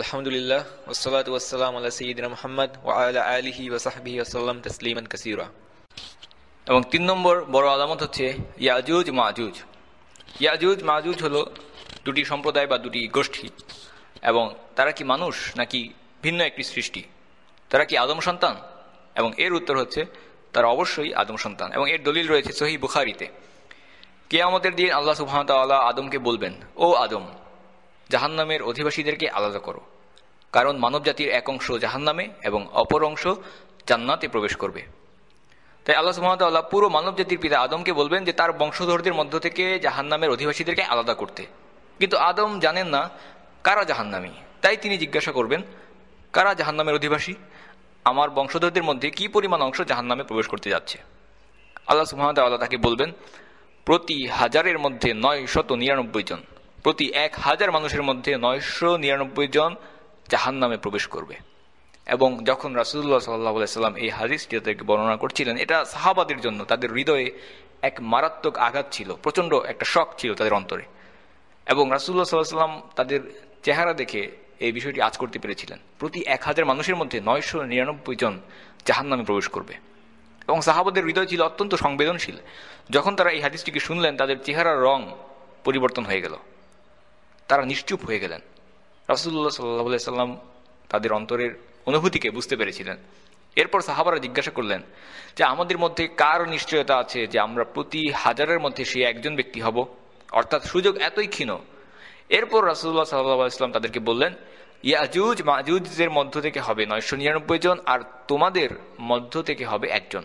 আলহামদুলিল্লাহ ওসলাত ওয়াসালাম আল্লাহ সঈদিন মোহাম্মদ ও আল্লাহ আলহি ওসাহাবি আসাল্লাম তসলিমান কাসিরা এবং তিন নম্বর বড় আলামত হচ্ছে ইয়াজুজ মাজুজ ইয়াজুজ মাজুজ হলো দুটি সম্প্রদায় বা দুটি গোষ্ঠী এবং তারা কি মানুষ নাকি ভিন্ন একটি সৃষ্টি তারা কি আদম সন্তান এবং এর উত্তর হচ্ছে তারা অবশ্যই আদম সন্তান এবং এর দলিল রয়েছে সহি বুখারিতে কে আমাদের দিন আল্লাহ সুহামতাল্লাহ আদমকে বলবেন ও আদম জাহান্নামের অধিবাসীদেরকে আলাদা করো কারণ মানবজাতির এক অংশ জাহান্নামে এবং অপর অংশ জান্নাতে প্রবেশ করবে তাই আল্লাহ সুহামতাল্লাহ পুরো মানবজাতির পিতা আদমকে বলবেন যে তার বংশধরদের মধ্য থেকে জাহান্নামের অধিবাসীদেরকে আলাদা করতে কিন্তু আদম জানেন না কারা জাহান্নামি তাই তিনি জিজ্ঞাসা করবেন কারা জাহান্নামের অধিবাসী আমার বংশধরদের মধ্যে কি পরিমাণ অংশ জাহান্নামে প্রবেশ করতে যাচ্ছে আল্লাহ সুহামতাল্লাহ তাকে বলবেন প্রতি হাজারের মধ্যে নয় শত নিরানব্বই জন প্রতি এক হাজার মানুষের মধ্যে নয়শো নিরানব্বই জন জাহান নামে প্রবেশ করবে এবং যখন রাসুদুল্লাহ সাল্লাহ সাল্লাম এই হাদিসটি তাদেরকে বর্ণনা করছিলেন এটা সাহাবাদের জন্য তাদের হৃদয়ে এক মারাত্মক আঘাত ছিল প্রচণ্ড একটা শখ ছিল তাদের অন্তরে এবং রাসুল্লাহ সাল্লাহ সাল্লাম তাদের চেহারা দেখে এই বিষয়টি আজ করতে পেরেছিলেন প্রতি এক হাজার মানুষের মধ্যে নয়শো নিরানব্বই জন জাহান নামে প্রবেশ করবে এবং সাহাবাদের হৃদয় ছিল অত্যন্ত সংবেদনশীল যখন তারা এই হাদিসটিকে শুনলেন তাদের চেহারার রং পরিবর্তন হয়ে গেল তারা নিশ্চুপ হয়ে গেলেন রাসুল্লাহ সাল্লাহ সাল্লাম তাদের অন্তরের অনুভূতিকে বুঝতে পেরেছিলেন এরপর সাহাবারা জিজ্ঞাসা করলেন যে আমাদের মধ্যে কার নিশ্চয়তা আছে যে আমরা প্রতি হাজারের মধ্যে সে একজন ব্যক্তি হব অর্থাৎ সুযোগ এতই ক্ষীণ এরপর রাসুল্লাহ সাল্লাহ ইসলাম তাদেরকে বললেন ইয়াজুজ মাজুজের মধ্য থেকে হবে নয়শো নিরানব্বই জন আর তোমাদের মধ্য থেকে হবে একজন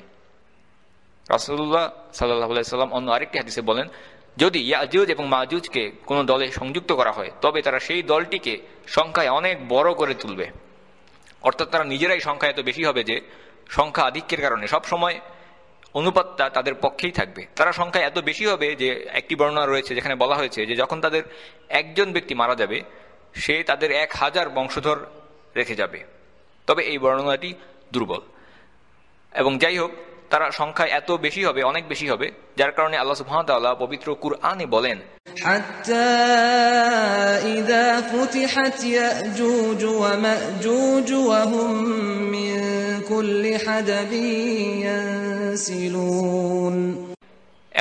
রাসুল্লাহ সাল্লাহ সাল্লাম অন্য আরেকটি হাদিসে বলেন যদি ইয়াজুজ এবং মাজুজকে কোনো দলে সংযুক্ত করা হয় তবে তারা সেই দলটিকে সংখ্যায় অনেক বড় করে তুলবে অর্থাৎ তারা নিজেরাই সংখ্যা এত বেশি হবে যে সংখ্যা আধিক্যের কারণে সব সময় অনুপাতটা তাদের পক্ষেই থাকবে তারা সংখ্যা এত বেশি হবে যে একটি বর্ণনা রয়েছে যেখানে বলা হয়েছে যে যখন তাদের একজন ব্যক্তি মারা যাবে সে তাদের এক হাজার বংশধর রেখে যাবে তবে এই বর্ণনাটি দুর্বল এবং যাই হোক তারা সংখ্যায় এত বেশি হবে অনেক বেশি হবে যার কারণে আল্লাহ সুহামতাল্লাহ পবিত্র কুরআনে বলেন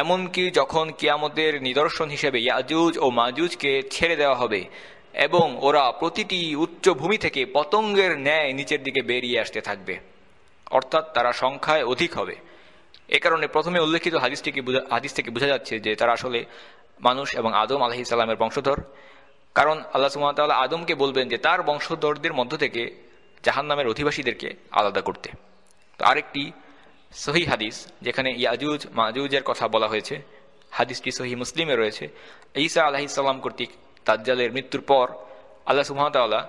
এমনকি যখন কিয়ামতের নিদর্শন হিসেবে ইয়াজুজ ও মাজুজকে ছেড়ে দেওয়া হবে এবং ওরা প্রতিটি উচ্চভূমি থেকে পতঙ্গের ন্যায় নিচের দিকে বেরিয়ে আসতে থাকবে অর্থাৎ তারা সংখ্যায় অধিক হবে এ কারণে প্রথমে উল্লেখিত হাদিস থেকে হাদিস থেকে বোঝা যাচ্ছে যে তারা আসলে মানুষ এবং আদম আলহি ইসাল্লামের বংশধর কারণ আল্লাহ সুমতাল্লাহ আদমকে বলবেন যে তার বংশধরদের মধ্য থেকে জাহান্নামের অধিবাসীদেরকে আলাদা করতে তো আরেকটি সহি হাদিস যেখানে ইয়াজুজ মাজুজের কথা বলা হয়েছে হাদিসটি সহি মুসলিমে রয়েছে ঈসা আলাহি ইসাল্লাম কর্তৃক তাজ্জালের মৃত্যুর পর আল্লাহ সুমতাল্লাহ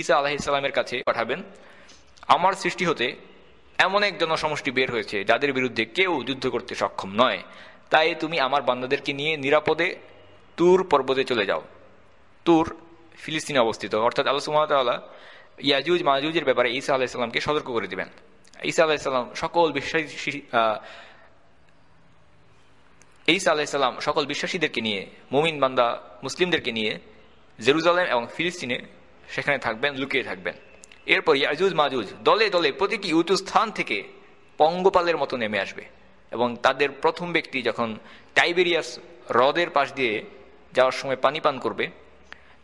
ঈসা আলাহি ইসাল্লামের কাছে পাঠাবেন আমার সৃষ্টি হতে এমন এক জনসমষ্টি বের হয়েছে যাদের বিরুদ্ধে কেউ যুদ্ধ করতে সক্ষম নয় তাই তুমি আমার বান্দাদেরকে নিয়ে নিরাপদে তুর পর্বতে চলে যাও তুর ফিলিস্তিনে অবস্থিত অর্থাৎ আল্লাহ সুমতাল্লাহ ইয়াজুজ মাহাজুজের ব্যাপারে ঈসা আলাহিসাল্লামকে সতর্ক করে দিবেন ঈসা আলাহিসাল্লাম সকল বিশ্বাসী ঈসা আলাহিসাল্লাম সকল বিশ্বাসীদেরকে নিয়ে মুমিন বান্দা মুসলিমদেরকে নিয়ে জেরুজালেম এবং ফিলিস্তিনে সেখানে থাকবেন লুকিয়ে থাকবেন এরপর ইয়াজুজ মাজুজ দলে দলে প্রতিটি উঁচু স্থান থেকে পঙ্গপালের মতো নেমে আসবে এবং তাদের প্রথম ব্যক্তি যখন টাইবেরিয়াস হ্রদের পাশ দিয়ে যাওয়ার সময় পানি পান করবে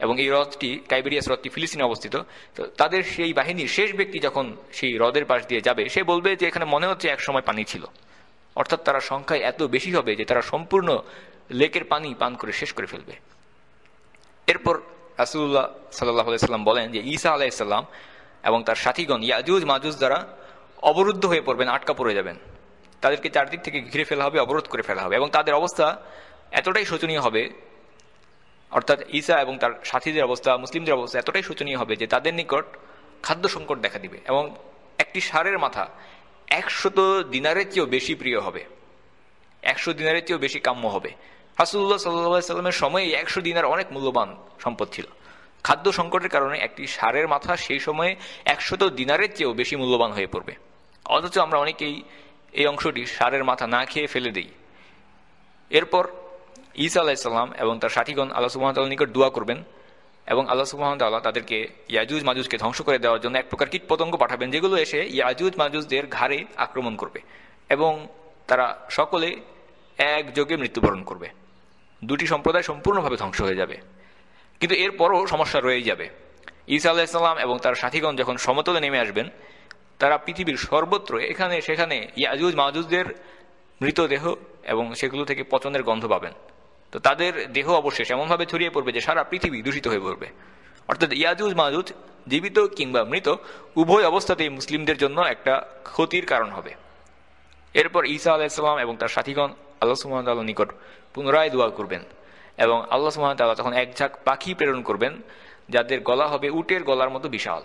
এবং এই হ্রদটি টাইবেরিয়াস হ্রদটি ফিলিস্তিনে অবস্থিত তো তাদের সেই বাহিনীর শেষ ব্যক্তি যখন সেই হ্রদের পাশ দিয়ে যাবে সে বলবে যে এখানে মনে হচ্ছে একসময় পানি ছিল অর্থাৎ তারা সংখ্যায় এত বেশি হবে যে তারা সম্পূর্ণ লেকের পানি পান করে শেষ করে ফেলবে এরপর রাসুল্লাহ সাল্লাহ সাল্লাম বলেন যে ঈসা আলাইসাল্লাম এবং তার সাথীগণ ইয়াজুজ মাজুজ দ্বারা অবরুদ্ধ হয়ে পড়বেন আটকা পড়ে যাবেন তাদেরকে চারদিক থেকে ঘিরে ফেলা হবে অবরোধ করে ফেলা হবে এবং তাদের অবস্থা এতটাই শোচনীয় হবে অর্থাৎ ঈসা এবং তার সাথীদের অবস্থা মুসলিমদের অবস্থা এতটাই শোচনীয় হবে যে তাদের নিকট খাদ্য সংকট দেখা দিবে এবং একটি সারের মাথা একশত দিনারের চেয়েও বেশি প্রিয় হবে একশো দিনারের চেয়েও বেশি কাম্য হবে হাসুল্লাহ সাল্লা সাল্লামের সময়ে একশো দিনার অনেক মূল্যবান সম্পদ ছিল খাদ্য সংকটের কারণে একটি সারের মাথা সেই সময়ে একশত দিনারের চেয়েও বেশি মূল্যবান হয়ে পড়বে অথচ আমরা অনেকেই এই অংশটি সারের মাথা না খেয়ে ফেলে দিই এরপর ঈসা আলাহিসাল্লাম এবং তার সাথীগণ আল্লাহ সুহামতাল নিকট দোয়া করবেন এবং আল্লাহ সুহামতাল্লাহ তাদেরকে ইয়াজুজ মাজুজকে ধ্বংস করে দেওয়ার জন্য এক প্রকার কীটপতঙ্গ পাঠাবেন যেগুলো এসে ইয়াজুজ মাজুজদের ঘাড়ে আক্রমণ করবে এবং তারা সকলে একযোগে মৃত্যুবরণ করবে দুটি সম্প্রদায় সম্পূর্ণভাবে ধ্বংস হয়ে যাবে কিন্তু এরপরও সমস্যা রয়েই যাবে ঈসা ইসলাম এবং তার সাথীগণ যখন সমতলে নেমে আসবেন তারা পৃথিবীর সর্বত্র এখানে সেখানে ইয়াজুজ মাহুজদের মৃতদেহ এবং সেগুলো থেকে পচনের গন্ধ পাবেন তো তাদের দেহ অবশেষ এমনভাবে ছড়িয়ে পড়বে যে সারা পৃথিবী দূষিত হয়ে পড়বে অর্থাৎ ইয়াজুজ মাহুজ জীবিত কিংবা মৃত উভয় অবস্থাতেই মুসলিমদের জন্য একটা ক্ষতির কারণ হবে এরপর ঈসা আলাহিসাল্লাম এবং তার সাথীগণ আল্লাহ সুহামতাল্লাহ নিকট পুনরায় দোয়া করবেন এবং আল্লাহ সুহামতাল্লাহ তখন এক ঝাঁক পাখি প্রেরণ করবেন যাদের গলা হবে উটের গলার মতো বিশাল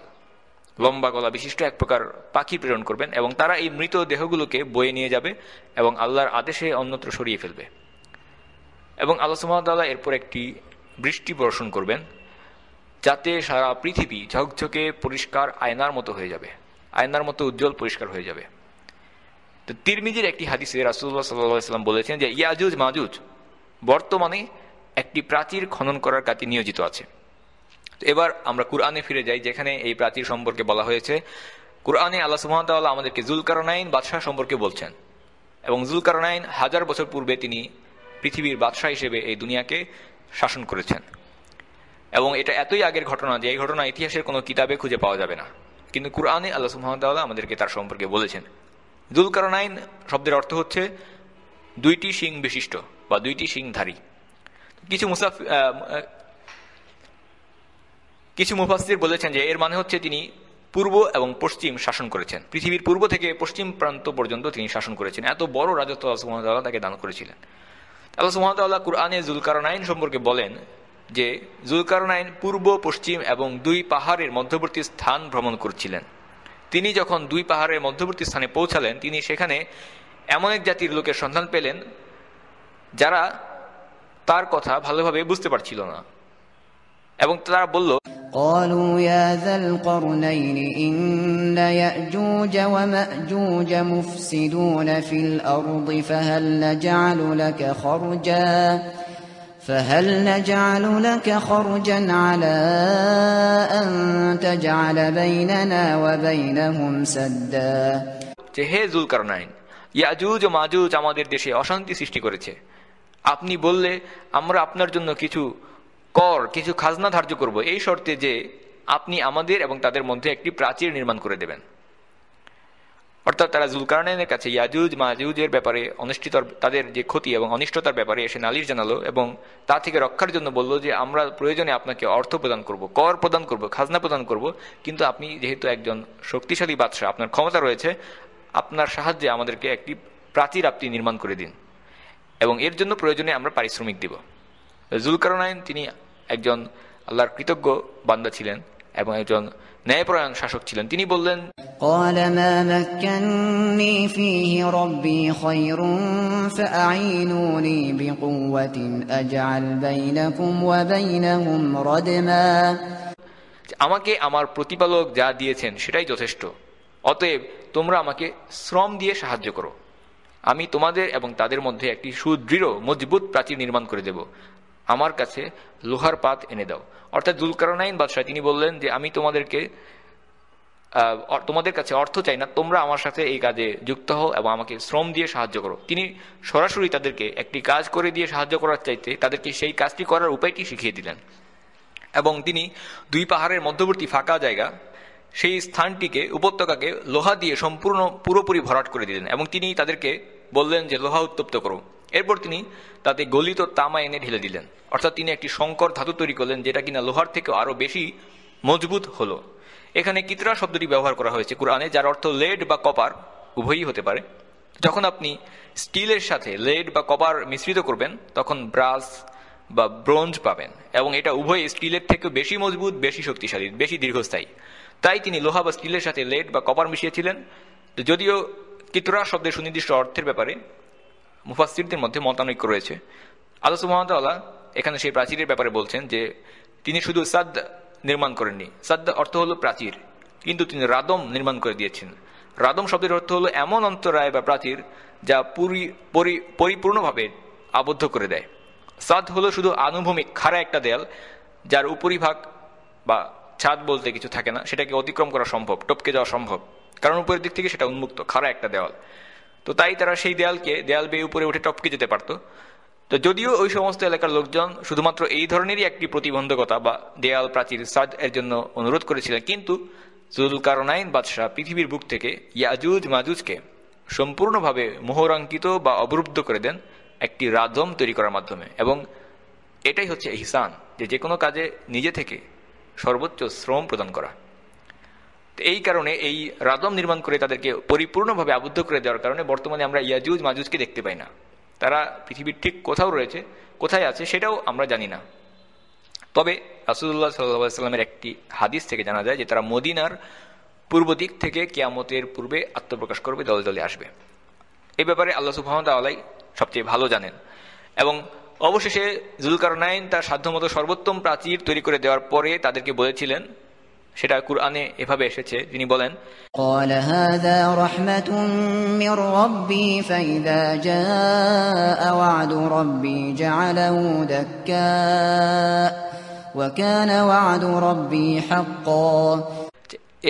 লম্বা গলা বিশিষ্ট এক প্রকার পাখি প্রেরণ করবেন এবং তারা এই মৃত দেহগুলোকে বয়ে নিয়ে যাবে এবং আল্লাহর আদেশে অন্যত্র সরিয়ে ফেলবে এবং আল্লাহ সুহামতাল্লাহ এরপর একটি বৃষ্টি বর্ষণ করবেন যাতে সারা পৃথিবী ঝকঝকে পরিষ্কার আয়নার মতো হয়ে যাবে আয়নার মতো উজ্জ্বল পরিষ্কার হয়ে যাবে তো তিরমিজির একটি হাদিসে রাসুল্লাহ সাল্লাহ সাল্লাম বলেছেন যে ইয়াজুজ মাজুজ বর্তমানে একটি প্রাচীর খনন করার কাজে নিয়োজিত আছে এবার আমরা কুরআনে ফিরে যাই যেখানে এই প্রাচীর সম্পর্কে বলা হয়েছে কুরআনে আল্লাহ সুহামতাল্লাহ আমাদেরকে জুলকারনাইন বাদশাহ সম্পর্কে বলছেন এবং জুলকারনাইন হাজার বছর পূর্বে তিনি পৃথিবীর বাদশাহ হিসেবে এই দুনিয়াকে শাসন করেছেন এবং এটা এতই আগের ঘটনা যে এই ঘটনা ইতিহাসের কোনো কিতাবে খুঁজে পাওয়া যাবে না কিন্তু কুরআনে আল্লাহ সুহামতাল্লাহ আমাদেরকে তার সম্পর্কে বলেছেন জুলকারনাইন শব্দের অর্থ হচ্ছে দুইটি শিং বিশিষ্ট বা দুইটি শিংধারী কিছু মুসাফ কিছু মুফাসির বলেছেন যে এর মানে হচ্ছে তিনি পূর্ব এবং পশ্চিম শাসন করেছেন পৃথিবীর পূর্ব থেকে পশ্চিম প্রান্ত পর্যন্ত তিনি শাসন করেছেন এত বড় রাজত্ব আল্লাহ সুহামতাল্লাহ তাকে দান করেছিলেন আল্লাহ সুহামতাল্লাহ কুরআনে জুলকারনাইন সম্পর্কে বলেন যে জুলকারনাইন পূর্ব পশ্চিম এবং দুই পাহাড়ের মধ্যবর্তী স্থান ভ্রমণ করছিলেন তিনি যখন দুই পাহাড়ের মধ্যবর্তী স্থানে পৌঁছালেন তিনি সেখানে এমন এক জাতির লোকের সন্ধান পেলেন যারা তার কথা ভালোভাবে বুঝতে পারছিল না এবং তারা বলল قالوا يا ذا القرنين إن يأجوج ومأجوج مفسدون في الأرض فهل نجعل لك خرجا فهل نجعل لك خرجا على أن تجعل بيننا وبينهم سدا হে জুলকারনাইন ইয়াজুজ ও মাজুজ আমাদের দেশে অশান্তি সৃষ্টি করেছে আপনি বললে আমরা আপনার জন্য কিছু কর কিছু খাজনা ধার্য করব এই শর্তে যে আপনি আমাদের এবং তাদের মধ্যে একটি প্রাচীর নির্মাণ করে দেবেন অর্থাৎ তারা জুলকারনাইনের কাছে ইয়াজুজ মাজুজের ব্যাপারে অনুষ্ঠিত তাদের যে ক্ষতি এবং অনিষ্টতার ব্যাপারে এসে নালিশ জানালো এবং তা থেকে রক্ষার জন্য বলল যে আমরা প্রয়োজনে আপনাকে অর্থ প্রদান করব কর প্রদান করব খাজনা প্রদান করব কিন্তু আপনি যেহেতু একজন শক্তিশালী বাদশাহ আপনার ক্ষমতা রয়েছে আপনার সাহায্যে আমাদেরকে একটি প্রাচীর আপনি নির্মাণ করে দিন এবং এর জন্য প্রয়োজনে আমরা পারিশ্রমিক দিব জুলকারনায়ন তিনি একজন আল্লাহর কৃতজ্ঞ বান্দা ছিলেন এবং একজন ন্যায়প্রয়ণ শাসক ছিলেন তিনি বললেন আমাকে আমার প্রতিপালক যা দিয়েছেন সেটাই যথেষ্ট অতএব তোমরা আমাকে শ্রম দিয়ে সাহায্য করো আমি তোমাদের এবং তাদের মধ্যে একটি সুদৃঢ় মজবুত প্রাচীর নির্মাণ করে দেব আমার কাছে লোহার পাত এনে দাও অর্থাৎ জুলকারনাইন বাদশাহ তিনি বললেন যে আমি তোমাদেরকে তোমাদের কাছে অর্থ চাই না তোমরা আমার সাথে এই কাজে যুক্ত হও এবং আমাকে শ্রম দিয়ে সাহায্য করো তিনি সরাসরি তাদেরকে একটি কাজ করে দিয়ে সাহায্য করার চাইতে তাদেরকে সেই কাজটি করার উপায়টি শিখিয়ে দিলেন এবং তিনি দুই পাহাড়ের মধ্যবর্তী ফাঁকা জায়গা সেই স্থানটিকে উপত্যকাকে লোহা দিয়ে সম্পূর্ণ পুরোপুরি ভরাট করে দিলেন এবং তিনি তাদেরকে বললেন যে লোহা উত্তপ্ত করো এরপর তিনি তাতে গলিত তামা এনে ঢেলে দিলেন অর্থাৎ তিনি একটি শঙ্কর ধাতু তৈরি করলেন যেটা কিনা লোহার থেকে আরও বেশি মজবুত হলো এখানে কিতরা শব্দটি ব্যবহার করা হয়েছে কোরআনে যার অর্থ লেড বা কপার উভয়ই হতে পারে যখন আপনি স্টিলের সাথে লেড বা কপার মিশ্রিত করবেন তখন ব্রাস বা ব্রোঞ্জ পাবেন এবং এটা উভয় স্টিলের থেকে বেশি মজবুত বেশি শক্তিশালী বেশি দীর্ঘস্থায়ী তাই তিনি লোহা বা স্টিলের সাথে লেড বা কপার মিশিয়েছিলেন যদিও কিতরা শব্দের সুনির্দিষ্ট অর্থের ব্যাপারে মুফাসিরদের মধ্যে মতানৈক্য রয়েছে আলোচ সুহামতাল্লাহ এখানে সেই প্রাচীরের ব্যাপারে বলছেন যে তিনি শুধু সাদ নির্মাণ করেননি সাদ অর্থ হলো প্রাচীর কিন্তু তিনি রাদম নির্মাণ করে দিয়েছেন রাদম শব্দের অর্থ হলো এমন অন্তরায় বা প্রাচীর যা পুরি পরিপূর্ণভাবে আবদ্ধ করে দেয় সাদ হলো শুধু আনুভূমিক খাড়া একটা দেয়াল যার উপরিভাগ বা ছাদ বলতে কিছু থাকে না সেটাকে অতিক্রম করা সম্ভব টপকে যাওয়া সম্ভব কারণ উপরের দিক থেকে সেটা উন্মুক্ত খাড়া একটা দেওয়াল তো তাই তারা সেই দেয়ালকে দেয়াল বেয়ে উপরে উঠে টপকে যেতে পারত তো যদিও ওই সমস্ত এলাকার লোকজন শুধুমাত্র এই ধরনেরই একটি প্রতিবন্ধকতা বা দেয়াল প্রাচীর সাজ এর জন্য অনুরোধ করেছিলেন কিন্তু কারণাইন বাদশাহ পৃথিবীর বুক থেকে ইয়াজুজ মাজুজকে সম্পূর্ণভাবে মোহরাঙ্কিত বা অবরুদ্ধ করে দেন একটি রাজম তৈরি করার মাধ্যমে এবং এটাই হচ্ছে ইহসান যে যে কোনো কাজে নিজে থেকে সর্বোচ্চ শ্রম প্রদান করা এই কারণে এই রাদম নির্মাণ করে তাদেরকে পরিপূর্ণভাবে আবদ্ধ করে দেওয়ার কারণে বর্তমানে আমরা ইয়াজুজ মাজুজকে দেখতে পাই না তারা পৃথিবীর ঠিক কোথাও রয়েছে কোথায় আছে সেটাও আমরা জানি না তবে রাসুদুল্লাহ সাল্লাহামের একটি হাদিস থেকে জানা যায় যে তারা মদিনার পূর্ব দিক থেকে কেয়ামতের পূর্বে আত্মপ্রকাশ করবে দলে দলে আসবে এ ব্যাপারে আল্লাহ আলাই সবচেয়ে ভালো জানেন এবং অবশেষে নাইন তার সাধ্যমতো সর্বোত্তম প্রাচীর তৈরি করে দেওয়ার পরে তাদেরকে বলেছিলেন সেটা কুরআনে এভাবে এসেছে তিনি বলেন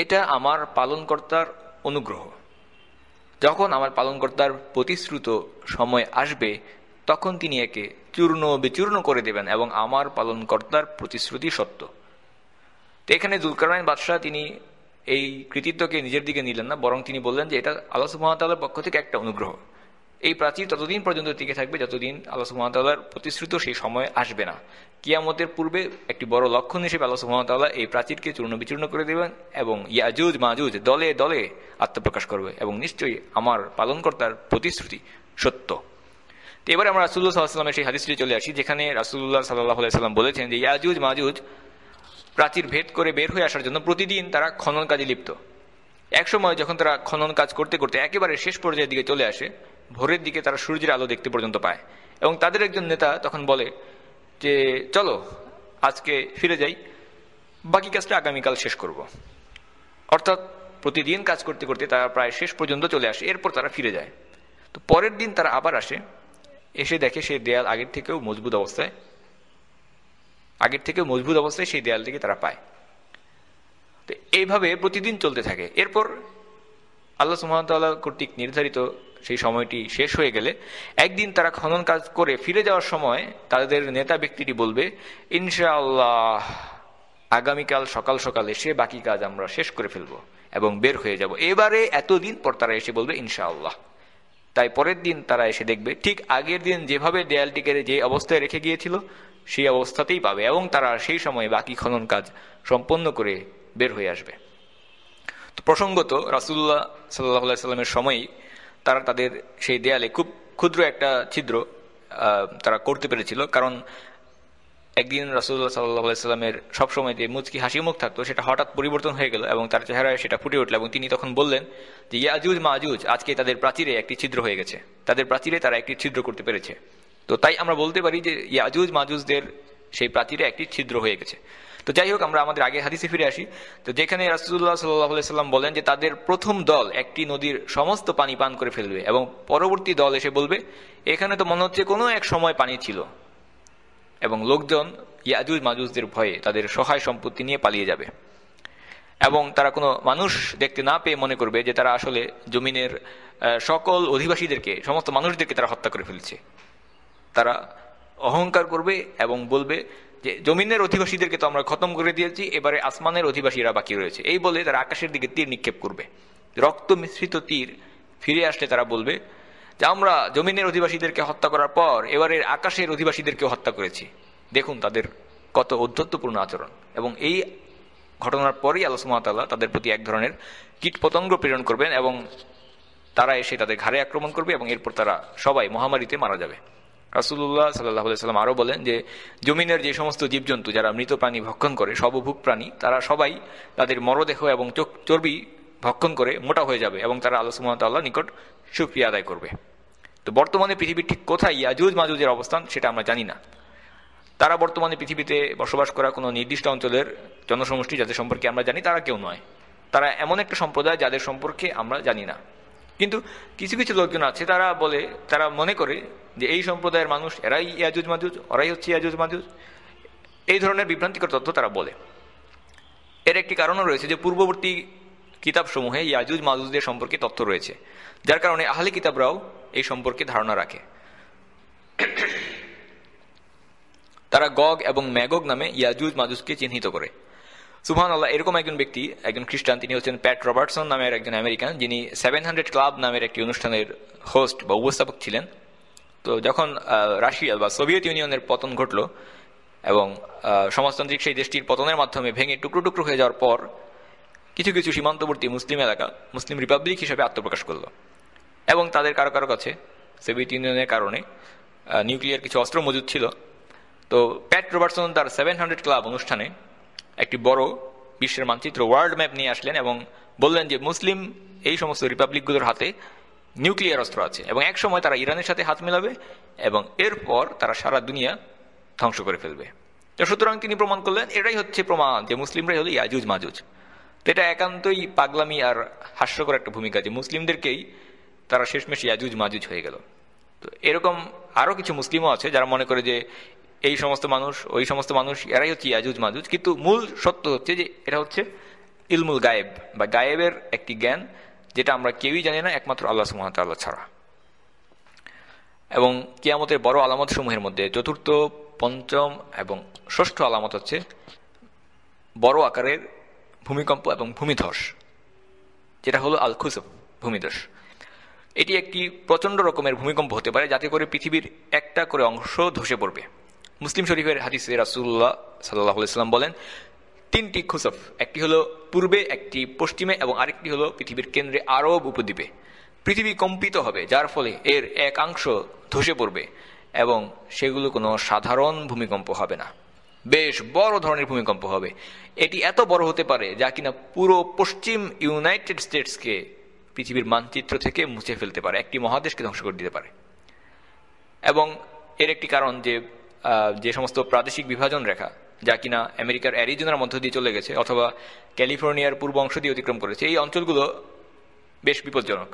এটা আমার পালনকর্তার অনুগ্রহ যখন আমার পালনকর্তার প্রতিশ্রুত সময় আসবে তখন তিনি একে চূর্ণ বিচূর্ণ করে দেবেন এবং আমার পালনকর্তার প্রতিশ্রুতি সত্য তো এখানে জুলকারমাইন বাদশাহ তিনি এই কৃতিত্বকে নিজের দিকে নিলেন না বরং তিনি বললেন যে এটা আল্লাহ সুহামতাল্লার পক্ষ থেকে একটা অনুগ্রহ এই প্রাচীর ততদিন পর্যন্ত টিকে থাকবে যতদিন আল্লাহ সুহামতাল্লার প্রতিশ্রুত সেই সময় আসবে না কিয়ামতের পূর্বে একটি বড় লক্ষণ হিসেবে আল্লাহ সুহামতাল্লাহ এই প্রাচীরকে চূর্ণ বিচূর্ণ করে দেবেন এবং ইয়াজুজ মাজুজ দলে দলে আত্মপ্রকাশ করবে এবং নিশ্চয়ই আমার পালনকর্তার প্রতিশ্রুতি সত্য তো এবার আমরা রাসুল্লাহ সাল্লাহ সাল্লামের সেই হাদিসটি চলে আসি যেখানে রাসুল্লাহ সাল্লাহ সাল্লাম বলেছেন যে ইয়াজুজ মাজুজ প্রাচীর ভেদ করে বের হয়ে আসার জন্য প্রতিদিন তারা খনন কাজে লিপ্ত একসময় যখন তারা খনন কাজ করতে করতে একেবারে শেষ পর্যায়ের দিকে চলে আসে ভোরের দিকে তারা সূর্যের আলো দেখতে পর্যন্ত পায় এবং তাদের একজন নেতা তখন বলে যে চলো আজকে ফিরে যাই বাকি কাজটা আগামীকাল শেষ করব। অর্থাৎ প্রতিদিন কাজ করতে করতে তারা প্রায় শেষ পর্যন্ত চলে আসে এরপর তারা ফিরে যায় তো পরের দিন তারা আবার আসে এসে দেখে সেই দেয়াল আগের থেকেও মজবুত অবস্থায় আগের থেকে মজবুত অবস্থায় সেই দেয়ালটিকে তারা পায় তো এইভাবে প্রতিদিন চলতে থাকে এরপর আল্লাহ সুমতাল্লাহ কর্তৃক নির্ধারিত সেই সময়টি শেষ হয়ে গেলে একদিন তারা খনন কাজ করে ফিরে যাওয়ার সময় তাদের নেতা ব্যক্তিটি বলবে ইনশাআল্লাহ আগামীকাল সকাল সকালে সে বাকি কাজ আমরা শেষ করে ফেলব এবং বের হয়ে যাব এবারে এতদিন পর তারা এসে বলবে ইনশাআল্লাহ তাই পরের দিন তারা এসে দেখবে ঠিক আগের দিন যেভাবে দেয়ালটিকে যে অবস্থায় রেখে গিয়েছিল সেই অবস্থাতেই পাবে এবং তারা সেই সময়ে বাকি খনন কাজ সম্পন্ন করে বের হয়ে আসবে তো প্রসঙ্গত রাসুল্লাহ সাল্লাহ সাল্লামের সময়ই তারা তাদের সেই দেয়ালে খুব ক্ষুদ্র একটা ছিদ্র তারা করতে পেরেছিল কারণ একদিন রাসুল্লাহ সাল্লাহ সাল্লামের সবসময় যে মুচকি হাসি মুখ থাকতো সেটা হঠাৎ পরিবর্তন হয়ে গেল এবং তার চেহারায় সেটা ফুটে উঠল এবং তিনি তখন বললেন যে ইয়াজুজ মা আজুজ আজকে তাদের প্রাচীরে একটি ছিদ্র হয়ে গেছে তাদের প্রাচীরে তারা একটি ছিদ্র করতে পেরেছে তো তাই আমরা বলতে পারি যে ইয়াজুজ মাজুজদের সেই প্রাচীরে একটি ছিদ্র হয়ে গেছে তো যাই হোক আমরা আমাদের আগে হাদিসে ফিরে আসি তো যেখানে রাসুদুল্লাহ সাল্লাহ সাল্লাম বলেন যে তাদের প্রথম দল একটি নদীর সমস্ত পানি পান করে ফেলবে এবং পরবর্তী দল এসে বলবে এখানে তো মনে হচ্ছে কোনো এক সময় পানি ছিল এবং লোকজন ইয়াজুজ মাজুজদের ভয়ে তাদের সহায় সম্পত্তি নিয়ে পালিয়ে যাবে এবং তারা কোনো মানুষ দেখতে না পেয়ে মনে করবে যে তারা আসলে জমিনের সকল অধিবাসীদেরকে সমস্ত মানুষদেরকে তারা হত্যা করে ফেলছে তারা অহংকার করবে এবং বলবে যে জমিনের অধিবাসীদেরকে তো আমরা খতম করে দিয়েছি এবারে আসমানের অধিবাসীরা বাকি রয়েছে এই বলে তারা আকাশের দিকে তীর নিক্ষেপ করবে রক্ত মিশ্রিত তীর ফিরে আসলে তারা বলবে যে আমরা জমিনের অধিবাসীদেরকে হত্যা করার পর এবারে আকাশের অধিবাসীদেরকে হত্যা করেছি দেখুন তাদের কত অধ্যত্বপূর্ণ আচরণ এবং এই ঘটনার পরেই আল্লাহ তালা তাদের প্রতি এক ধরনের কীট পতঙ্গ প্রেরণ করবেন এবং তারা এসে তাদের ঘাড়ে আক্রমণ করবে এবং এরপর তারা সবাই মহামারীতে মারা যাবে রাসুল্লাহ সাল্লাহ সাল্লাম আরও বলেন যে জমিনের যে সমস্ত জীবজন্তু যারা মৃত প্রাণী ভক্ষণ করে সবভূক প্রাণী তারা সবাই তাদের মরদেহ এবং চর্বি ভক্ষণ করে মোটা হয়ে যাবে এবং তারা আলোচনা তাল্লাহ নিকট সুপ্রিয়া আদায় করবে তো বর্তমানে পৃথিবীর ঠিক কোথায় ইয়াজুজ মাজুজের অবস্থান সেটা আমরা জানি না তারা বর্তমানে পৃথিবীতে বসবাস করা কোনো নির্দিষ্ট অঞ্চলের জনসমষ্টি যাদের সম্পর্কে আমরা জানি তারা কেউ নয় তারা এমন একটা সম্প্রদায় যাদের সম্পর্কে আমরা জানি না কিন্তু কিছু কিছু লোকজন আছে তারা বলে তারা মনে করে যে এই সম্প্রদায়ের মানুষ এরাই ইয়াজুজ মাজুজ ওরাই হচ্ছে ইয়াজুজ মাজুজ এই ধরনের বিভ্রান্তিকর তথ্য তারা বলে এর একটি কারণও রয়েছে যে পূর্ববর্তী কিতাবসমূহে ইয়াজুজ মাজুজদের সম্পর্কে তথ্য রয়েছে যার কারণে আহলে কিতাবরাও এই সম্পর্কে ধারণা রাখে তারা গগ এবং ম্যাগগ নামে ইয়াজুজ মাজুজকে চিহ্নিত করে সুহান আল্লাহ এরকম একজন ব্যক্তি একজন খ্রিস্টান তিনি হচ্ছেন প্যাট রবার্টসন নামের একজন আমেরিকান যিনি সেভেন হান্ড্রেড ক্লাব নামের একটি অনুষ্ঠানের হোস্ট বা উপস্থাপক ছিলেন তো যখন রাশিয়া বা সোভিয়েত ইউনিয়নের পতন ঘটল এবং সমাজতান্ত্রিক সেই দেশটির পতনের মাধ্যমে ভেঙে টুকরো টুকরো হয়ে যাওয়ার পর কিছু কিছু সীমান্তবর্তী মুসলিম এলাকা মুসলিম রিপাবলিক হিসেবে আত্মপ্রকাশ করল এবং তাদের কারো কারো কাছে সোভিয়েত ইউনিয়নের কারণে নিউক্লিয়ার কিছু অস্ত্র মজুদ ছিল তো প্যাট রবার্টসন তার সেভেন হান্ড্রেড ক্লাব অনুষ্ঠানে একটি বড় বিশ্বের মানচিত্র ওয়ার্ল্ড ম্যাপ নিয়ে আসলেন এবং বললেন যে মুসলিম এই সমস্ত রিপাবলিকগুলোর হাতে নিউক্লিয়ার অস্ত্র আছে এবং এক সময় তারা ইরানের সাথে হাত মেলাবে এবং এরপর তারা সারা দুনিয়া ধ্বংস করে ফেলবে তো সুতরাং তিনি প্রমাণ করলেন এটাই হচ্ছে প্রমাণ যে মুসলিমরাই হলো ইয়াজুজ মাজুজ তো এটা একান্তই পাগলামি আর হাস্যকর একটা ভূমিকা যে মুসলিমদেরকেই তারা শেষমেশ ইয়াজুজ মাজুজ হয়ে গেল তো এরকম আরও কিছু মুসলিমও আছে যারা মনে করে যে এই সমস্ত মানুষ ওই সমস্ত মানুষ এরাই হচ্ছে ইয়াজুজ মাজুজ কিন্তু মূল সত্য হচ্ছে যে এটা হচ্ছে ইলমুল গায়েব বা গায়েবের একটি জ্ঞান যেটা আমরা কেউই জানি না একমাত্র আল্লাহ সুমতাল্লাহ ছাড়া এবং কিয়ামতের বড় আলামত সমূহের মধ্যে চতুর্থ পঞ্চম এবং ষষ্ঠ আলামত হচ্ছে বড় আকারের ভূমিকম্প এবং ভূমিধস যেটা হলো আল খুসব ভূমিধস এটি একটি প্রচণ্ড রকমের ভূমিকম্প হতে পারে যাতে করে পৃথিবীর একটা করে অংশ ধসে পড়বে মুসলিম শরীফের হাদিস রাসুল্লাহ সাল্লাহ ইসলাম বলেন তিনটি খুসফ একটি হলো পূর্বে একটি পশ্চিমে এবং আরেকটি হলো পৃথিবীর কেন্দ্রে আরব উপদ্বীপে পৃথিবী কম্পিত হবে যার ফলে এর একাংশ ধসে পড়বে এবং সেগুলো কোনো সাধারণ ভূমিকম্প হবে না বেশ বড় ধরনের ভূমিকম্প হবে এটি এত বড় হতে পারে যা কিনা পুরো পশ্চিম ইউনাইটেড স্টেটসকে পৃথিবীর মানচিত্র থেকে মুছে ফেলতে পারে একটি মহাদেশকে ধ্বংস করে দিতে পারে এবং এর একটি কারণ যে যে সমস্ত প্রাদেশিক বিভাজন রেখা যা কিনা আমেরিকার অ্যারিজোনার মধ্য দিয়ে চলে গেছে অথবা ক্যালিফোর্নিয়ার পূর্ব অংশ দিয়ে অতিক্রম করেছে এই অঞ্চলগুলো বেশ বিপজ্জনক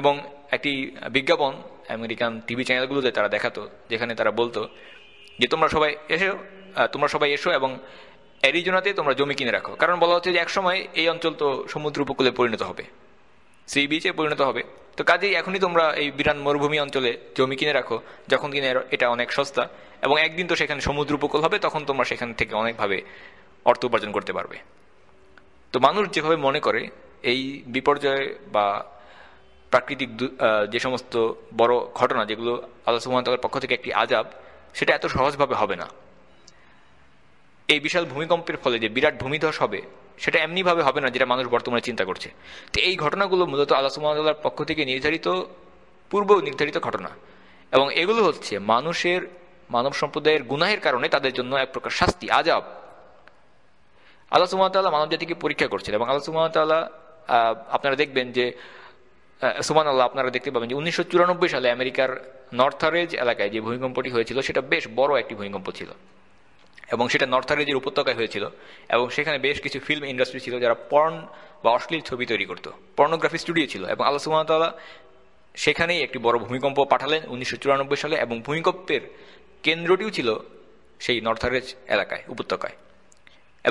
এবং একটি বিজ্ঞাপন আমেরিকান টিভি চ্যানেলগুলোতে তারা দেখাতো যেখানে তারা বলতো যে তোমরা সবাই এসো তোমরা সবাই এসো এবং অ্যারিজোনাতে তোমরা জমি কিনে রাখো কারণ বলা হচ্ছে যে একসময় এই অঞ্চল তো সমুদ্র উপকূলে পরিণত হবে সি বিচে পরিণত হবে তো কাজেই এখনই তোমরা এই বিরান মরুভূমি অঞ্চলে জমি কিনে রাখো যখন কিনে এটা অনেক সস্তা এবং একদিন তো সেখানে সমুদ্র উপকূল হবে তখন তোমরা সেখান থেকে অনেকভাবে অর্থ উপার্জন করতে পারবে তো মানুষ যেভাবে মনে করে এই বিপর্যয় বা প্রাকৃতিক যে সমস্ত বড় ঘটনা যেগুলো আল্লাহ সুহামতার পক্ষ থেকে একটি আজাব সেটা এত সহজভাবে হবে না এই বিশাল ভূমিকম্পের ফলে যে বিরাট ভূমিধস হবে সেটা এমনিভাবে হবে না যেটা মানুষ বর্তমানে চিন্তা করছে তো এই ঘটনাগুলো মূলত আল্লাহ সুহামতাল্লার পক্ষ থেকে নির্ধারিত পূর্ব নির্ধারিত ঘটনা এবং এগুলো হচ্ছে মানুষের মানব সম্প্রদায়ের গুনাহের কারণে তাদের জন্য এক প্রকার শাস্তি আজাব আল্লাহ সুমাতাল্লাহ মানব জাতিকে পরীক্ষা করছিল এবং আল্লাহ সুমাতাল্লাহ আপনারা দেখবেন যে সুমান আল্লাহ আপনারা দেখতে পাবেন যে উনিশশো সালে আমেরিকার নর্থারেজ এলাকায় যে ভূমিকম্পটি হয়েছিল সেটা বেশ বড় একটি ভূমিকম্প ছিল এবং সেটা নর্থারেজের উপত্যকায় হয়েছিল এবং সেখানে বেশ কিছু ফিল্ম ইন্ডাস্ট্রি ছিল যারা পর্ন বা অশ্লীল ছবি তৈরি করত পর্নোগ্রাফি স্টুডিও ছিল এবং আল্লাহ সুমতাল্লাহ সেখানেই একটি বড় ভূমিকম্প পাঠালেন উনিশশো সালে এবং ভূমিকম্পের কেন্দ্রটিও ছিল সেই নর্থারেজ এলাকায় উপত্যকায়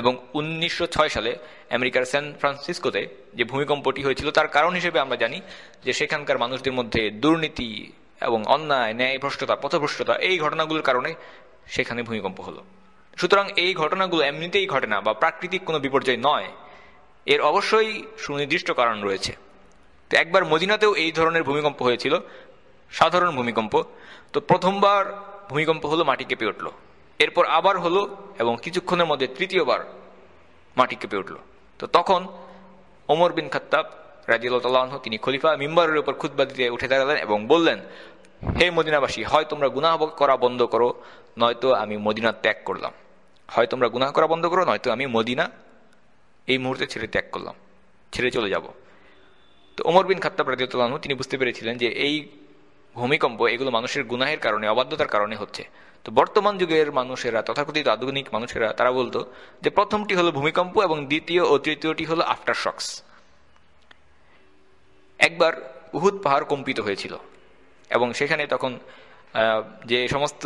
এবং উনিশশো সালে আমেরিকার স্যান ফ্রান্সিসকোতে যে ভূমিকম্পটি হয়েছিল তার কারণ হিসেবে আমরা জানি যে সেখানকার মানুষদের মধ্যে দুর্নীতি এবং অন্যায় ন্যায় ভ্রষ্টতা পথভ্রষ্টতা এই ঘটনাগুলোর কারণে সেখানে ভূমিকম্প হলো সুতরাং এই ঘটনাগুলো এমনিতেই ঘটে না বা প্রাকৃতিক কোনো বিপর্যয় নয় এর অবশ্যই সুনির্দিষ্ট কারণ রয়েছে তো একবার মদিনাতেও এই ধরনের ভূমিকম্প হয়েছিল সাধারণ ভূমিকম্প তো প্রথমবার ভূমিকম্প হলো মাটি কেঁপে উঠল এরপর আবার হলো এবং কিছুক্ষণের মধ্যে তৃতীয়বার মাটি কেঁপে উঠল তো তখন ওমর বিন খাত্তাব রাজিউল্লাহ তিনি খলিফা মিম্বারের উপর খুদ্া দিতে উঠে দাঁড়ালেন এবং বললেন হে মদিনাবাসী হয় তোমরা গুনাহ করা বন্ধ করো নয়তো আমি মদিনা ত্যাগ করলাম হয় তোমরা গুনাহ করা বন্ধ করো নয়তো আমি মদিনা এই মুহূর্তে ছেড়ে ত্যাগ করলাম ছেড়ে চলে যাব তো ওমর বিন খাত্তাব রাজিউল্লাহ তিনি বুঝতে পেরেছিলেন যে এই ভূমিকম্প এগুলো মানুষের গুনাহের কারণে অবাধ্যতার কারণে হচ্ছে তো বর্তমান যুগের মানুষেরা তথাকথিত আধুনিক মানুষেরা তারা বলতো যে প্রথমটি হলো ভূমিকম্প এবং দ্বিতীয় ও তৃতীয়টি হলো আফটার শক্স একবার উহুদ পাহাড় কম্পিত হয়েছিল এবং সেখানে তখন যে সমস্ত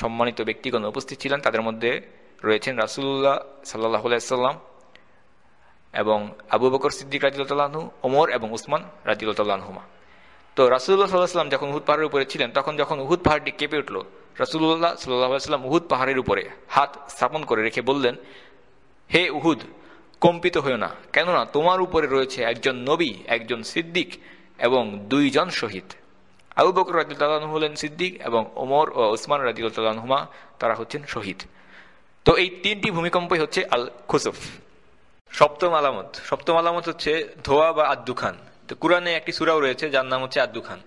সম্মানিত ব্যক্তিগণ উপস্থিত ছিলেন তাদের মধ্যে রয়েছেন রাসুল্লাহ সাল্লাহ সাল্লাম এবং আবু বকর সিদ্দিক তাল্লাহ ওমর এবং উসমান রাজিউল্লাহ তো রাসুল্লাহ সাল্লাহাম যখন উহুদ পাহাড়ের উপরে ছিলেন তখন যখন উহুদ পাহাড়টি কেঁপে উঠল রাসুল্লাহ সাল্লাহাম উহুদ পাহাড়ের উপরে হাত স্থাপন করে রেখে বললেন হে উহুদ কম্পিত হয়েও না কেননা তোমার উপরে রয়েছে একজন নবী একজন সিদ্দিক এবং দুইজন শহীদ আবু বকর রাজিউল্লাহ হলেন সিদ্দিক এবং ওমর ও ওসমান রাজিউল্লাহমা তারা হচ্ছেন শহীদ তো এই তিনটি ভূমিকম্পই হচ্ছে আল খুসুফ সপ্তম আলামত সপ্তম আলামত হচ্ছে ধোয়া বা আদুখান তো কোরআনে একটি সুরাও রয়েছে যার নাম হচ্ছে আদু খান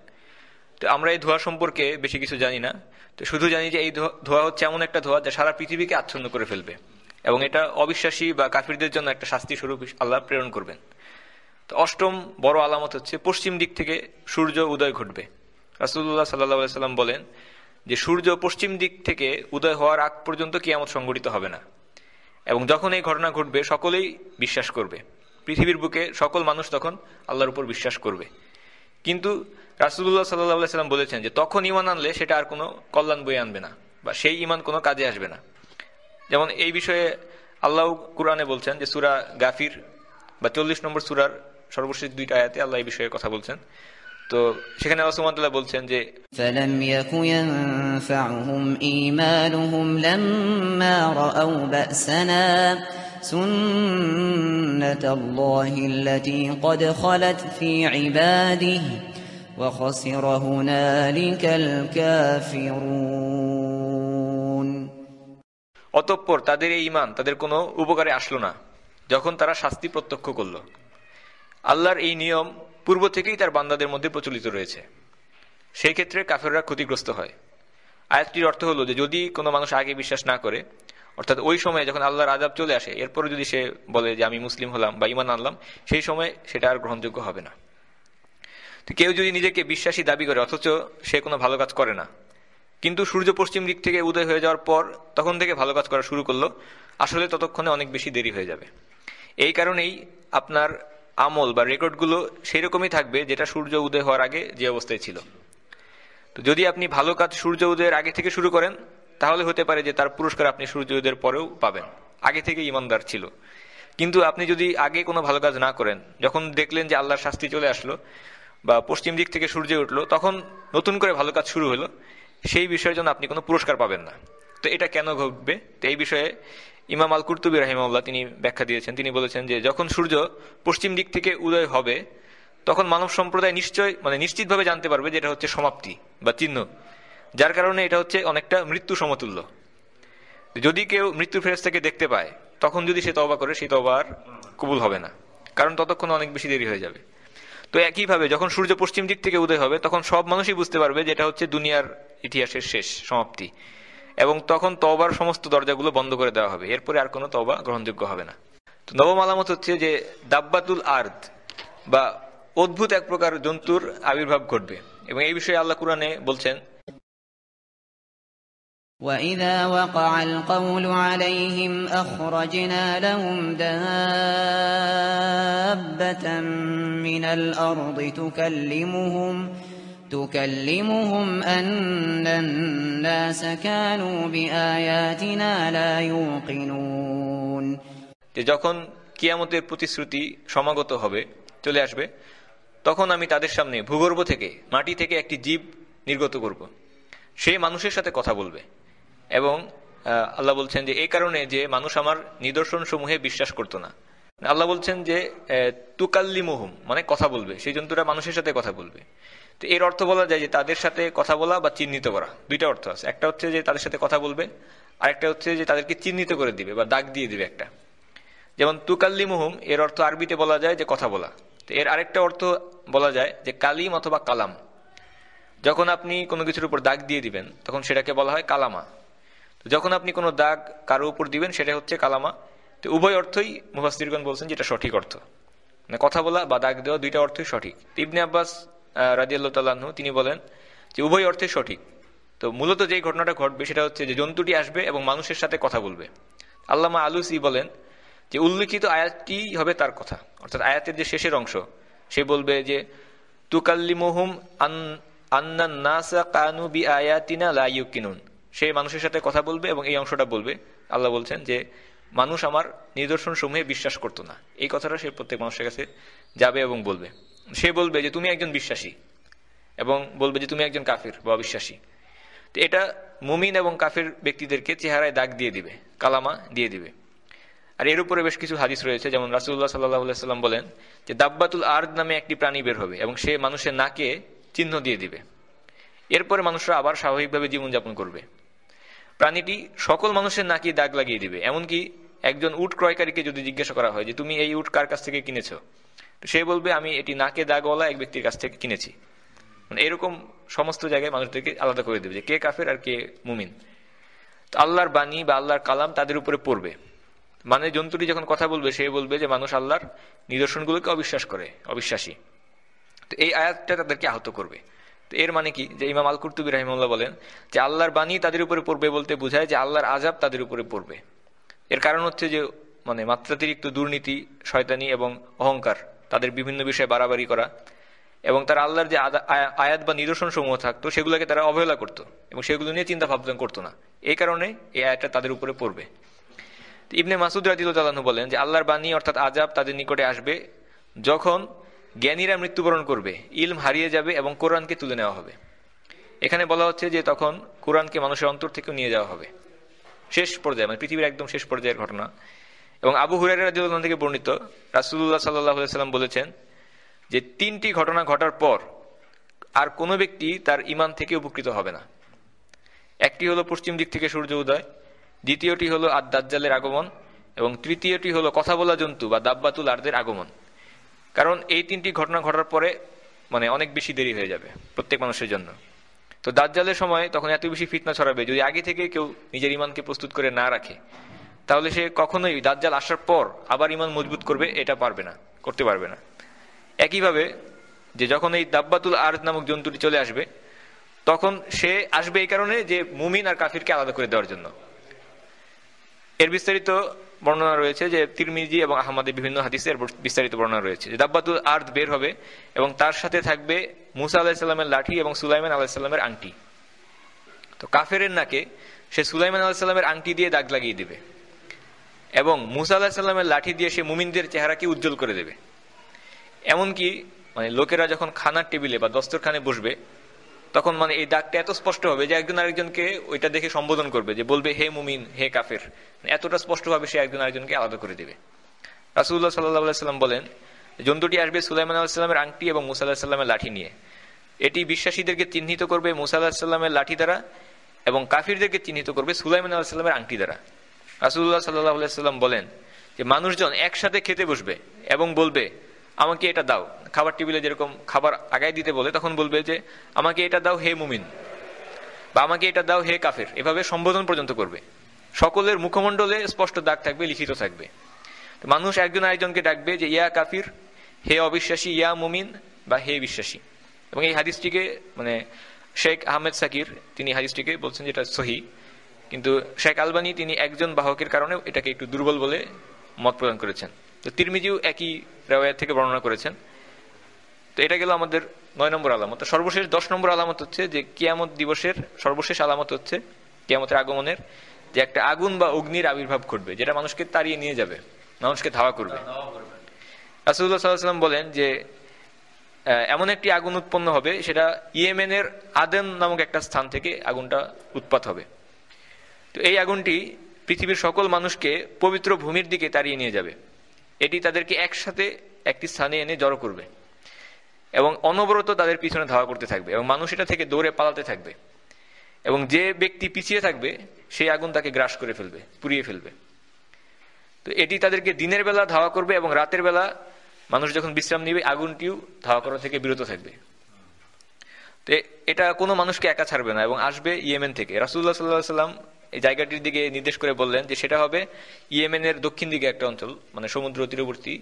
তো আমরা এই ধোয়া সম্পর্কে বেশি কিছু জানি না তো শুধু জানি যে এই ধোয়া হচ্ছে এমন একটা ধোয়া যা সারা পৃথিবীকে আচ্ছন্ন করে ফেলবে এবং এটা অবিশ্বাসী বা কাফিরদের জন্য একটা শাস্তি স্বরূপ আল্লাহ প্রেরণ করবেন তো অষ্টম বড় আলামত হচ্ছে পশ্চিম দিক থেকে সূর্য উদয় ঘটবে রাসুল্লাহ সাল্লাহ সাল্লাম বলেন যে সূর্য পশ্চিম দিক থেকে উদয় হওয়ার আগ পর্যন্ত কিয়ামত সংঘটিত হবে না এবং যখন এই ঘটনা ঘটবে সকলেই বিশ্বাস করবে পৃথিবীর বুকে সকল মানুষ তখন আল্লাহর উপর বিশ্বাস করবে কিন্তু রাসুল্লাহ সাল্লাহ সাল্লাম বলেছেন যে তখন ইমান আনলে সেটা আর কোনো কল্যাণ বয়ে আনবে না বা সেই ইমান কোনো কাজে আসবে না যেমন এই বিষয়ে আল্লাহ কুরআনে বলছেন যে সুরা গাফির বা চল্লিশ নম্বর সুরার সর্বশেষ দুইটা আয়াতে আল্লাহ এই বিষয়ে কথা বলছেন তো সেখানে আল্লাহ বলছেন যে ফালাম ইয়াকু ইয়ানফাউহুম ঈমানুহুম লাম্মা রাআউ বাসানা سنة الله التي قد خلت في عباده وخسر هنالك الكافرون অতঃপর তাদের এই ইমান তাদের কোনো উপকারে আসলো না যখন তারা শাস্তি প্রত্যক্ষ করল আল্লাহর এই নিয়ম পূর্ব থেকেই তার বান্দাদের মধ্যে প্রচলিত রয়েছে সেই ক্ষেত্রে কাফেররা ক্ষতিগ্রস্ত হয় আয়াতটির অর্থ হলো যে যদি কোনো মানুষ আগে বিশ্বাস না করে অর্থাৎ ওই সময়ে যখন আল্লাহর আজাব চলে আসে এরপরে যদি সে বলে যে আমি মুসলিম হলাম বা ইমান আনলাম সেই সময় সেটা আর গ্রহণযোগ্য হবে না তো কেউ যদি নিজেকে বিশ্বাসী দাবি করে অথচ সে কোনো ভালো কাজ করে না কিন্তু সূর্য পশ্চিম দিক থেকে উদয় হয়ে যাওয়ার পর তখন থেকে ভালো কাজ করা শুরু করলো আসলে ততক্ষণে অনেক বেশি দেরি হয়ে যাবে এই কারণেই আপনার আমল বা রেকর্ডগুলো সেরকমই থাকবে যেটা সূর্য উদয় হওয়ার আগে যে অবস্থায় ছিল তো যদি আপনি ভালো কাজ সূর্য উদয়ের আগে থেকে শুরু করেন তাহলে হতে পারে যে তার পুরস্কার আপনি সূর্যদের পরেও পাবেন আগে থেকে ইমানদার ছিল কিন্তু আপনি যদি আগে কোনো ভালো কাজ না করেন যখন দেখলেন যে আল্লাহর শাস্তি চলে আসলো বা পশ্চিম দিক থেকে সূর্য উঠলো তখন নতুন করে ভালো কাজ শুরু হলো সেই বিষয়ের জন্য আপনি কোনো পুরস্কার পাবেন না তো এটা কেন ঘটবে তো এই বিষয়ে ইমাম আল কুর্তুবী রাহিমাল্লাহ তিনি ব্যাখ্যা দিয়েছেন তিনি বলেছেন যে যখন সূর্য পশ্চিম দিক থেকে উদয় হবে তখন মানব সম্প্রদায় নিশ্চয় মানে নিশ্চিতভাবে জানতে পারবে যে এটা হচ্ছে সমাপ্তি বা চিহ্ন যার কারণে এটা হচ্ছে অনেকটা মৃত্যু সমতুল্য যদি কেউ মৃত্যু থেকে দেখতে পায় তখন যদি সে তবা করে সে তবা আর কবুল হবে না কারণ ততক্ষণ অনেক বেশি দেরি হয়ে যাবে তো একইভাবে যখন সূর্য পশ্চিম দিক থেকে উদয় হবে তখন সব মানুষই বুঝতে পারবে যে যেটা হচ্ছে দুনিয়ার ইতিহাসের শেষ সমাপ্তি এবং তখন তবার সমস্ত দরজাগুলো বন্ধ করে দেওয়া হবে এরপরে আর কোনো তবা গ্রহণযোগ্য হবে না তো নবম আলামত হচ্ছে যে দাব্বাতুল আর্দ বা অদ্ভুত এক প্রকার জন্তুর আবির্ভাব ঘটবে এবং এই বিষয়ে আল্লাহ কুরআনে বলছেন وَإِذَا وَقَعَ الْقَوْلُ عَلَيْهِمْ أَخْرَجْنَا لَهُمْ دَابَّةً مِنَ الْأَرْضِ تُكَلِّمُهُمْ تُكَلِّمُهُمْ أَنَّ النَّاسَ كَانُوا بِآيَاتِنَا لَا يُوقِنُونَ যখন কিয়ামতের প্রতিশ্রুতি সমাগত হবে চলে আসবে তখন আমি তাদের সামনে ভূগর্ভ থেকে মাটি থেকে একটি জীব নির্গত করব সে মানুষের সাথে কথা বলবে এবং আল্লাহ বলছেন যে এই কারণে যে মানুষ আমার নিদর্শন সমূহে বিশ্বাস করতো না আল্লাহ বলছেন যে তুকাল্লি মুহুম মানে কথা বলবে সেই জন্তুরা মানুষের সাথে কথা বলবে তো এর অর্থ বলা যায় যে তাদের সাথে কথা বলা বা চিহ্নিত করা দুইটা অর্থ আছে একটা হচ্ছে যে তাদের সাথে কথা বলবে আর একটা হচ্ছে যে তাদেরকে চিহ্নিত করে দিবে বা দাগ দিয়ে দিবে একটা যেমন তুকাল্লি মুহুম এর অর্থ আরবিতে বলা যায় যে কথা বলা তো এর আরেকটা অর্থ বলা যায় যে কালিম অথবা কালাম যখন আপনি কোনো কিছুর উপর দাগ দিয়ে দিবেন তখন সেটাকে বলা হয় কালামা তো যখন আপনি কোনো দাগ কারো উপর দিবেন সেটা হচ্ছে কালামা তো উভয় অর্থই মুফাসিরগণ বলছেন যেটা সঠিক অর্থ মানে কথা বলা বা দাগ দেওয়া দুইটা অর্থই সঠিক ইবনে আব্বাস রাজিয়াল্লাহ তাল্লাহ তিনি বলেন যে উভয় অর্থে সঠিক তো মূলত যেই ঘটনাটা ঘটবে সেটা হচ্ছে যে জন্তুটি আসবে এবং মানুষের সাথে কথা বলবে আল্লামা আলুসি বলেন যে উল্লিখিত আয়াতটি হবে তার কথা অর্থাৎ আয়াতের যে শেষের অংশ সে বলবে যে তুকাল্লিমোহুম আন আন্না নাসা কানু বি আয়াতিনা লাইউ কিনুন সে মানুষের সাথে কথা বলবে এবং এই অংশটা বলবে আল্লাহ বলছেন যে মানুষ আমার নিদর্শন সমূহে বিশ্বাস করতো না এই কথাটা সে প্রত্যেক মানুষের কাছে যাবে এবং বলবে সে বলবে যে তুমি একজন বিশ্বাসী এবং বলবে যে তুমি একজন কাফির বা বিশ্বাসী তো এটা মুমিন এবং কাফির ব্যক্তিদেরকে চেহারায় দাগ দিয়ে দিবে কালামা দিয়ে দিবে আর এর উপরে বেশ কিছু হাদিস রয়েছে যেমন রাসুল্লাহ সাল্লাহ সাল্লাম বলেন যে দাব্বাতুল আর্দ নামে একটি প্রাণী বের হবে এবং সে মানুষের নাকে চিহ্ন দিয়ে দিবে এরপরে মানুষরা আবার স্বাভাবিকভাবে জীবনযাপন করবে প্রাণীটি সকল মানুষের নাকি দাগ লাগিয়ে দিবে এমনকি একজন উট ক্রয়কারীকে যদি জিজ্ঞাসা করা হয় যে তুমি এই উট কার কাছ থেকে কিনেছ তো সে বলবে আমি এটি নাকে দাগওয়ালা এক ব্যক্তির কাছ থেকে কিনেছি মানে এরকম সমস্ত জায়গায় মানুষদেরকে আলাদা করে দেবে যে কে কাফের আর কে মুমিন তো আল্লাহর বাণী বা আল্লাহর কালাম তাদের উপরে পড়বে মানে জন্তুটি যখন কথা বলবে সে বলবে যে মানুষ আল্লাহর নিদর্শনগুলোকে অবিশ্বাস করে অবিশ্বাসী তো এই আয়াতটা তাদেরকে আহত করবে এর মানে কি যে ইমাম আল কুর্তুবী রাহিমুল্লাহ বলেন যে আল্লাহর বাণী তাদের উপরে পড়বে বলতে বোঝায় যে আল্লাহর আজাব তাদের উপরে পড়বে এর কারণ হচ্ছে যে মানে মাত্রাতিরিক্ত দুর্নীতি শয়তানি এবং অহংকার তাদের বিভিন্ন বিষয়ে বাড়াবাড়ি করা এবং তারা আল্লাহর যে আয়াত বা নিদর্শন সমূহ থাকতো সেগুলোকে তারা অবহেলা করত এবং সেগুলো নিয়ে চিন্তা ভাবনা করতো না এই কারণে এই আয়াতটা তাদের উপরে পড়বে ইবনে মাসুদ রাজিউদ্দালাহু বলেন যে আল্লাহর বাণী অর্থাৎ আজাব তাদের নিকটে আসবে যখন জ্ঞানীরা মৃত্যুবরণ করবে ইলম হারিয়ে যাবে এবং কোরআনকে তুলে নেওয়া হবে এখানে বলা হচ্ছে যে তখন কোরআনকে মানুষের অন্তর থেকে নিয়ে যাওয়া হবে শেষ পর্যায়ে মানে পৃথিবীর একদম শেষ পর্যায়ের ঘটনা এবং আবু হুরাই রাজিউল্লাহ থেকে বর্ণিত রাসুল্লাহ সাল্লাহ সাল্লাম বলেছেন যে তিনটি ঘটনা ঘটার পর আর কোনো ব্যক্তি তার ইমান থেকে উপকৃত হবে না একটি হলো পশ্চিম দিক থেকে সূর্য উদয় দ্বিতীয়টি হলো আদ দাজ্জালের আগমন এবং তৃতীয়টি হলো কথা বলা জন্তু বা দাব্বাতুল আর্দের আগমন কারণ এই তিনটি ঘটনা ঘটার পরে মানে অনেক বেশি দেরি হয়ে যাবে প্রত্যেক মানুষের জন্য তো দাজ্জালের সময় তখন এত বেশি ফিতনা ছড়াবে যদি আগে থেকে কেউ নিজের ইমানকে প্রস্তুত করে না রাখে তাহলে সে কখনোই দাজ্জাল আসার পর আবার ইমান মজবুত করবে এটা পারবে না করতে পারবে না একইভাবে যে যখন এই দাব্বাতুল আর নামক জন্তুটি চলে আসবে তখন সে আসবে এই কারণে যে মুমিন আর কাফিরকে আলাদা করে দেওয়ার জন্য এর বিস্তারিত বর্ণনা রয়েছে যে তিরমিজি এবং আহমদের বিভিন্ন হাদিসের বিস্তারিত বর্ণনা রয়েছে দাব্বাতুল আর্থ বের হবে এবং তার সাথে থাকবে মুসা আলাহিসাল্লামের লাঠি এবং সুলাইমান আলাহিসাল্লামের আংটি তো কাফেরের নাকে সে সুলাইমান আলাহিসাল্লামের আংটি দিয়ে দাগ লাগিয়ে দেবে এবং মুসা আলাহিসাল্লামের লাঠি দিয়ে সে মুমিনদের চেহারাকে উজ্জ্বল করে দেবে এমনকি মানে লোকেরা যখন খানার টেবিলে বা দস্তরখানে বসবে তখন মানে এই ডাকটা এত স্পষ্ট হবে যে একজন আরেকজনকে ওইটা দেখে সম্বোধন করবে যে বলবে হে মুমিন হে কাফের এতটা স্পষ্টভাবে সে একজন আরেকজনকে আলাদা করে দেবে রাসুল্লাহ সাল্লাহ সাল্লাম বলেন জন্তুটি আসবে সুলাইমান আলাহিসাল্লামের আংটি এবং মুসা আলাহিসাল্লামের লাঠি নিয়ে এটি বিশ্বাসীদেরকে চিহ্নিত করবে মুসা আলাহিসাল্লামের লাঠি দ্বারা এবং কাফিরদেরকে চিহ্নিত করবে সুলাইমান আলাহিসাল্লামের আংটি দ্বারা রাসুল্লাহ সাল্লাহ আলাইসাল্লাম বলেন যে মানুষজন একসাথে খেতে বসবে এবং বলবে আমাকে এটা দাও খাবার টেবিলে যেরকম খাবার আগাই দিতে বলে তখন বলবে যে আমাকে এটা দাও হে মুমিন বা আমাকে এটা দাও হে কাফের এভাবে সম্বোধন পর্যন্ত করবে সকলের মুখমণ্ডলে স্পষ্ট দাগ থাকবে লিখিত থাকবে মানুষ একজন আরেকজনকে ডাকবে যে ইয়া কাফির হে অবিশ্বাসী ইয়া মুমিন বা হে বিশ্বাসী এবং এই হাদিসটিকে মানে শেখ আহমেদ সাকির তিনি হাদিসটিকে বলছেন যেটা সহি কিন্তু শেখ আলবানি তিনি একজন বাহকের কারণে এটাকে একটু দুর্বল বলে মত প্রদান করেছেন তো তিরমিজিও একই রেওয়ায় থেকে বর্ণনা করেছেন তো এটা গেল আমাদের নয় নম্বর আলামত সর্বশেষ দশ নম্বর আলামত হচ্ছে যে কিয়ামত দিবসের সর্বশেষ আলামত হচ্ছে কিয়ামতের আগমনের যে একটা আগুন বা অগ্নির আবির্ভাব ঘটবে যেটা মানুষকে তাড়িয়ে নিয়ে যাবে মানুষকে ধাওয়া করবে রাসুল্লাহ সাল্লাম বলেন যে এমন একটি আগুন উৎপন্ন হবে সেটা ইয়েমেনের আদেন নামক একটা স্থান থেকে আগুনটা উৎপাত হবে তো এই আগুনটি পৃথিবীর সকল মানুষকে পবিত্র ভূমির দিকে তাড়িয়ে নিয়ে যাবে এটি তাদেরকে একসাথে একটি স্থানে এনে জড়ো করবে এবং অনবরত তাদের পিছনে ধাওয়া করতে থাকবে এবং মানুষ এটা থেকে দৌড়ে পালাতে থাকবে এবং যে ব্যক্তি পিছিয়ে থাকবে সেই আগুন তাকে গ্রাস করে ফেলবে পুড়িয়ে ফেলবে তো এটি তাদেরকে দিনের বেলা ধাওয়া করবে এবং রাতের বেলা মানুষ যখন বিশ্রাম নিবে আগুনটিও ধাওয়া করা থেকে বিরত থাকবে তো এটা কোনো মানুষকে একা ছাড়বে না এবং আসবে ইয়েমেন থেকে রাসুল্লাহ সাল্লাহ সাল্লাম এই জায়গাটির দিকে নির্দেশ করে বললেন যে সেটা হবে ইয়েমেনের দক্ষিণ দিকে একটা অঞ্চল মানে সমুদ্র তীরবর্তী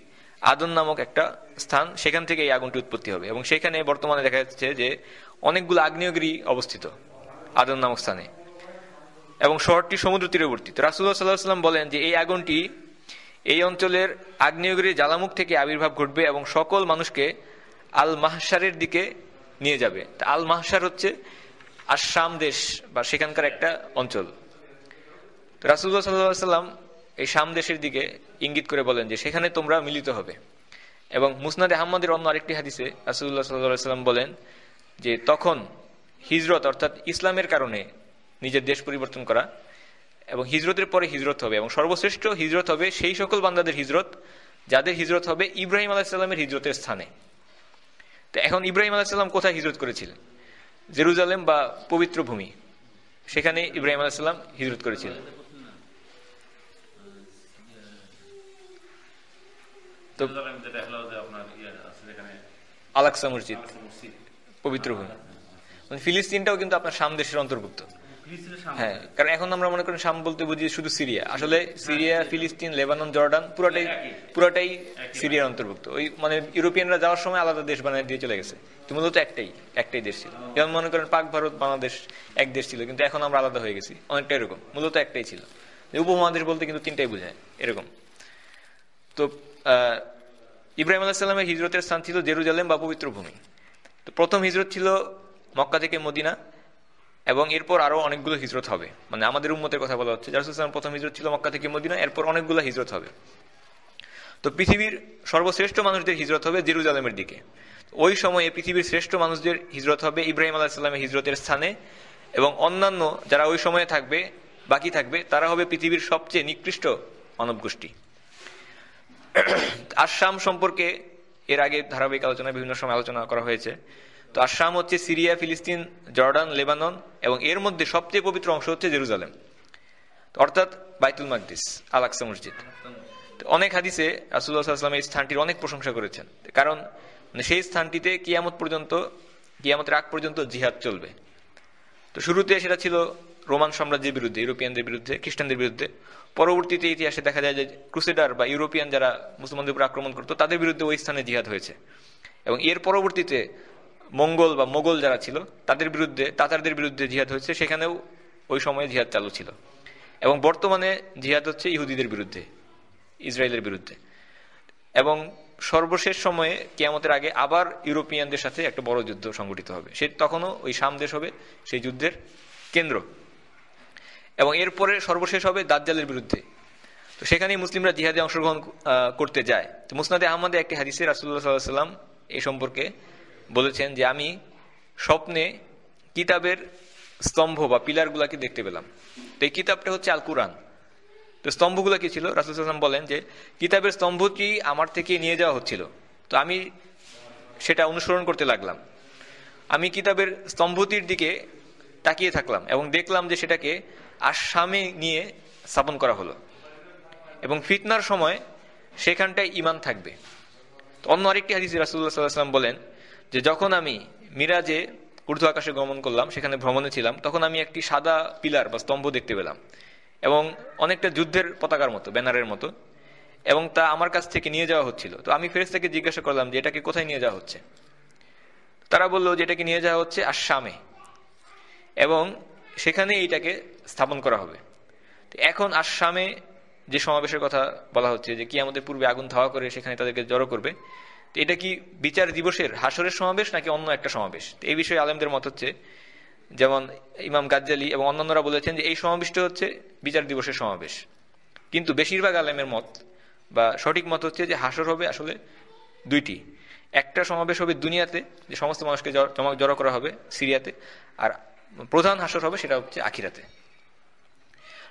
আদন নামক একটা স্থান সেখান থেকে এই আগুনটি উৎপত্তি হবে এবং সেখানে বর্তমানে দেখা যাচ্ছে যে অনেকগুলো আগ্নেয়গিরি অবস্থিত আদন নামক স্থানে এবং শহরটি সমুদ্র তীরবর্তী তো রাসুল্লাহ সাল্লাহ সাল্লাম বলেন যে এই আগুনটি এই অঞ্চলের আগ্নেয়গিরির জ্বালামুখ থেকে আবির্ভাব ঘটবে এবং সকল মানুষকে আল মাহসারের দিকে নিয়ে যাবে তা আল মাহসার হচ্ছে আসাম দেশ বা সেখানকার একটা অঞ্চল তো রাসুল্লাহ সাল্লাহ সাল্লাম এই সামদেশের দিকে ইঙ্গিত করে বলেন যে সেখানে তোমরা মিলিত হবে এবং মুসনাদ আহমদের অন্য আরেকটি হাদিসে রাসুল্লাহ সাল্লাহ সাল্লাম বলেন যে তখন হিজরত অর্থাৎ ইসলামের কারণে নিজের দেশ পরিবর্তন করা এবং হিজরতের পরে হিজরত হবে এবং সর্বশ্রেষ্ঠ হিজরত হবে সেই সকল বান্দাদের হিজরত যাদের হিজরত হবে ইব্রাহিম আলাহিসাল্লামের হিজরতের স্থানে তো এখন ইব্রাহিম আলাহিসাল্লাম কোথায় হিজরত করেছিলেন জেরুজালেম বা পবিত্র ভূমি সেখানে ইব্রাহিম আলাহিসাল্লাম হিজরত করেছিলেন তো আলাক্সা ইয়ে মসজিদ পবিত্র ভূমি মানে ফিলিস্তিনটাও কিন্তু আপনার সামদেশের অন্তর্ভুক্ত হ্যাঁ কারণ এখন আমরা মনে করেন সাম বলতে বুঝি শুধু সিরিয়া আসলে সিরিয়া হ্যাঁ, ফিলিস্তিন লেবানন জর্ডান পুরোটাই পুরোটাই সিরিয়ার অন্তর্ভুক্ত ওই মানে ইউরোপিয়ানরা যাওয়ার সময় আলাদা দেশ বানিয়ে দিয়ে চলে গেছে মূলত একটাই একটাই দেশ ছিল যেমন মনে করেন পাক ভারত বাংলাদেশ এক দেশ ছিল কিন্তু এখন আমরা আলাদা হয়ে গেছি অনেকটা এরকম মূলত একটাই ছিল উপমহাদেশ বলতে কিন্তু তিনটাই বোঝায় এরকম তো ইব্রাহিম আলাহিসাল্লামের হিজরতের স্থান ছিল জেরুজালেম বা পবিত্র ভূমি তো প্রথম হিজরত ছিল মক্কা থেকে মদিনা এবং এরপর আরও অনেকগুলো হিজরত হবে মানে আমাদের উন্মতের কথা বলা হচ্ছে জারুসুলাম প্রথম হিজরত ছিল মক্কা থেকে মদিনা এরপর অনেকগুলো হিজরত হবে তো পৃথিবীর সর্বশ্রেষ্ঠ মানুষদের হিজরত হবে জেরুজালেমের দিকে ওই সময়ে পৃথিবীর শ্রেষ্ঠ মানুষদের হিজরত হবে ইব্রাহিম আলাহিসাল্লামের হিজরতের স্থানে এবং অন্যান্য যারা ওই সময়ে থাকবে বাকি থাকবে তারা হবে পৃথিবীর সবচেয়ে নিকৃষ্ট মানব গোষ্ঠী আসাম সম্পর্কে এর আগে ধারাবাহিক আলোচনা বিভিন্ন সময় আলোচনা করা হয়েছে তো আসাম হচ্ছে সিরিয়া ফিলিস্তিন জর্ডান লেবানন এবং এর মধ্যে সবচেয়ে পবিত্র অংশ হচ্ছে জেরুজালেম অর্থাৎ বাইতুল মাকদিস আকসা মসজিদ অনেক হাদিসে রাসুল্লাহ আসলাম এই স্থানটির অনেক প্রশংসা করেছেন কারণ মানে সেই স্থানটিতে কিয়ামত পর্যন্ত কিয়ামতের আগ পর্যন্ত জিহাদ চলবে তো শুরুতে সেটা ছিল রোমান সাম্রাজ্যের বিরুদ্ধে ইউরোপিয়ানদের বিরুদ্ধে খ্রিস্টানদের বিরুদ্ধে পরবর্তীতে ইতিহাসে দেখা যায় যে ক্রুসেডার বা ইউরোপিয়ান যারা মুসলমানদের উপর আক্রমণ করতো তাদের বিরুদ্ধে ওই স্থানে জিহাদ হয়েছে এবং এর পরবর্তীতে মঙ্গল বা মোগল যারা ছিল তাদের বিরুদ্ধে তাতারদের বিরুদ্ধে জিহাদ হয়েছে সেখানেও ওই সময়ে জিহাদ চালু ছিল এবং বর্তমানে জিহাদ হচ্ছে ইহুদিদের বিরুদ্ধে ইসরায়েলের বিরুদ্ধে এবং সর্বশেষ সময়ে কেয়ামতের আগে আবার ইউরোপিয়ানদের সাথে একটা বড় যুদ্ধ সংগঠিত হবে সে তখনও ওই সাম দেশ হবে সেই যুদ্ধের কেন্দ্র এবং এরপরে সর্বশেষ হবে দাজ্জালের বিরুদ্ধে তো সেখানেই মুসলিমরা জিহাদে অংশগ্রহণ করতে যায় তো মুসনাদে আহমদে একটি হাদিসে রাসুল্লাহ সাল্লাম এ সম্পর্কে বলেছেন যে আমি স্বপ্নে কিতাবের স্তম্ভ বা পিলারগুলাকে দেখতে পেলাম তো এই কিতাবটা হচ্ছে আল কুরআন তো স্তম্ভগুলো কি ছিল রাসুল সাল্লাম বলেন যে কিতাবের স্তম্ভটি আমার থেকে নিয়ে যাওয়া হচ্ছিল তো আমি সেটা অনুসরণ করতে লাগলাম আমি কিতাবের স্তম্ভটির দিকে তাকিয়ে থাকলাম এবং দেখলাম যে সেটাকে আসামে নিয়ে স্থাপন করা হলো এবং ফিতনার সময় সেখানটায় ইমান থাকবে অন্য আরেকটি হাদিস রাসুল্লাহ সাল্লাহাম বলেন যে যখন আমি মিরাজে উর্ধু আকাশে গমন করলাম সেখানে ভ্রমণে ছিলাম তখন আমি একটি সাদা পিলার বা স্তম্ভ দেখতে পেলাম এবং অনেকটা যুদ্ধের পতাকার মতো ব্যানারের মতো এবং তা আমার কাছ থেকে নিয়ে যাওয়া হচ্ছিল তো আমি থেকে জিজ্ঞাসা করলাম যে এটাকে কোথায় নিয়ে যাওয়া হচ্ছে তারা বললো যে এটাকে নিয়ে যাওয়া হচ্ছে আর এবং সেখানে এইটাকে স্থাপন করা হবে এখন আসামে যে সমাবেশের কথা বলা হচ্ছে যে কি আমাদের পূর্বে আগুন ধাওয়া করে সেখানে তাদেরকে জড়ো করবে তো এটা কি বিচার দিবসের হাসরের সমাবেশ নাকি অন্য একটা সমাবেশ এই বিষয়ে আলেমদের মত হচ্ছে যেমন ইমাম গাজ্জালি এবং অন্যান্যরা বলেছেন যে এই সমাবেশটা হচ্ছে বিচার দিবসের সমাবেশ কিন্তু বেশিরভাগ আলেমের মত বা সঠিক মত হচ্ছে যে হাসর হবে আসলে দুইটি একটা সমাবেশ হবে দুনিয়াতে যে সমস্ত মানুষকে জড়ো করা হবে সিরিয়াতে আর প্রধান হাসর হবে সেটা হচ্ছে আখিরাতে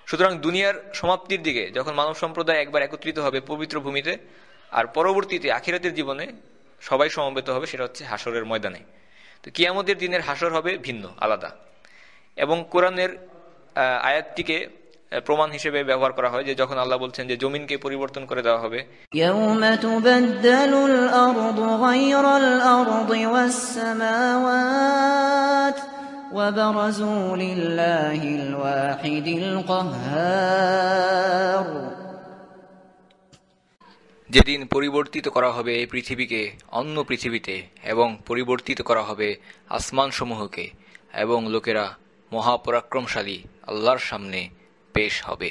সুতরাং দুনিয়ার সমাপ্তির দিকে যখন মানব সম্প্রদায় একবার একত্রিত হবে পবিত্র ভূমিতে আর পরবর্তীতে আখিরাতের জীবনে সবাই সমবেত হবে সেটা হচ্ছে হাসরের ময়দানে তো কিয়ামতের দিনের হাসর হবে ভিন্ন আলাদা এবং কোরআনের আয়াতটিকে প্রমাণ হিসেবে ব্যবহার করা হয় যে যখন আল্লাহ বলছেন যে জমিনকে পরিবর্তন করে দেওয়া হবে ইয়াউমা وبرزوا لله الواحد القهار যেদিন পরিবর্তিত করা হবে এই পৃথিবীকে অন্য পৃথিবীতে এবং পরিবর্তিত করা হবে আসমানসমূহকে এবং লোকেরা মহাপরাক্রমশালী আল্লাহর সামনে পেশ হবে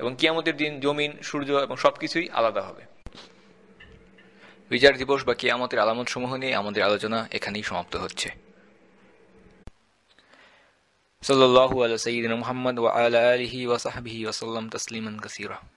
এবং কিয়ামতের দিন জমিন সূর্য এবং সবকিছুই আলাদা হবে বিচার দিবস বা কিয়ামতের সমূহ নিয়ে আমাদের আলোচনা এখানেই সমাপ্ত হচ্ছে صلى الله على سيدنا محمد وعلى آله وصحبه وسلم تسليما كثيرا